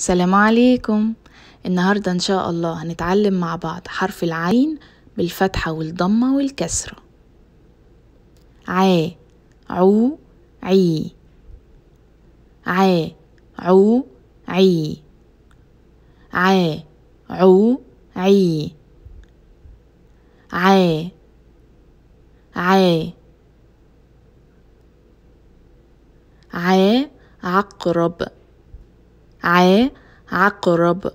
سلام عليكم النهاردة إن شاء الله هنتعلم مع بعض حرف العين بالفتحة والضمة والكسرة ع عو عي ع عو عي ع عو عي ع ع ع عقرب ع عقرب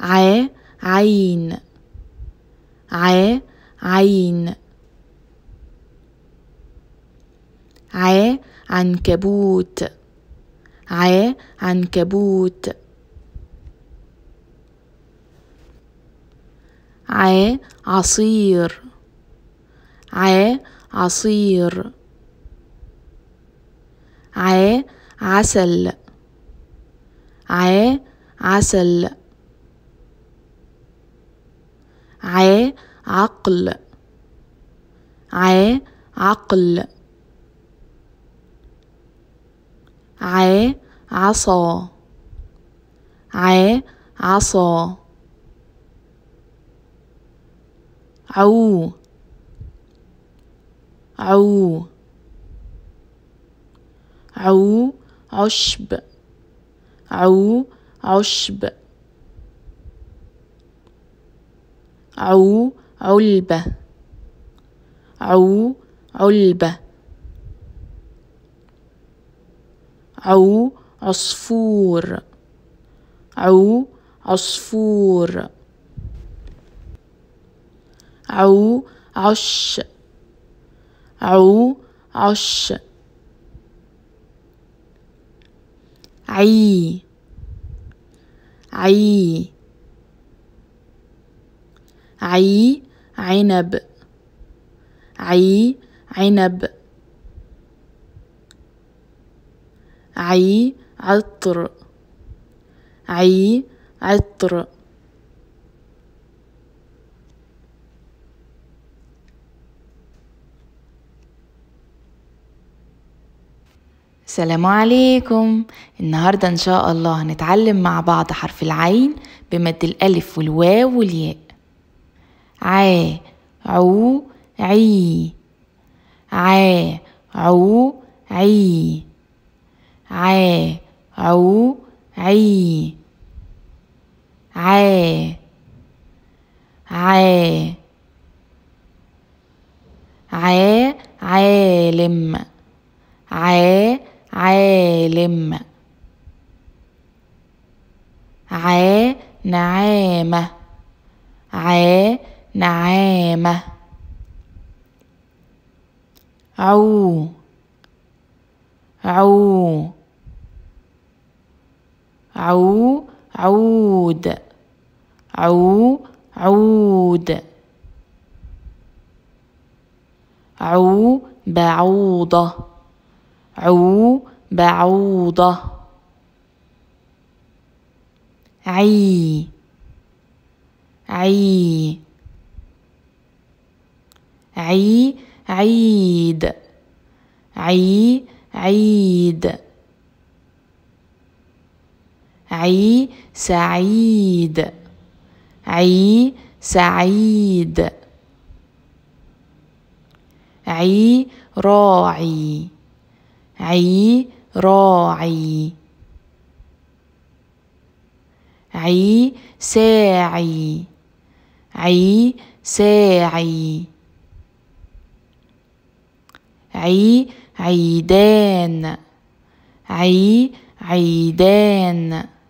ع عين ع عين ع عنكبوت ع عنكبوت ع عصير ع عصير ع عسل ع عسل ع عقل ع عقل ع عصا ع عصا عو عو عو عشب عو عشب عو علبة عو علبة عو عصفور عو عصفور عو عش عو عش عي عي عي عنب عي عنب عي عطر عي عطر سلام عليكم النهاردة إن شاء الله هنتعلم مع بعض حرف العين بمد الألف والواو والياء ع عو عي ع عو عي ع عو عي ع ع ع عالم ع عالم ع نعامة ع نعامة عو عو عو عود عو عود عو بعوضة عو بعوضة عي عي عي عيد عي عيد عي سعيد عي سعيد عي راعي عي راعي عي ساعي عي ساعي عي عيدان عي عيدان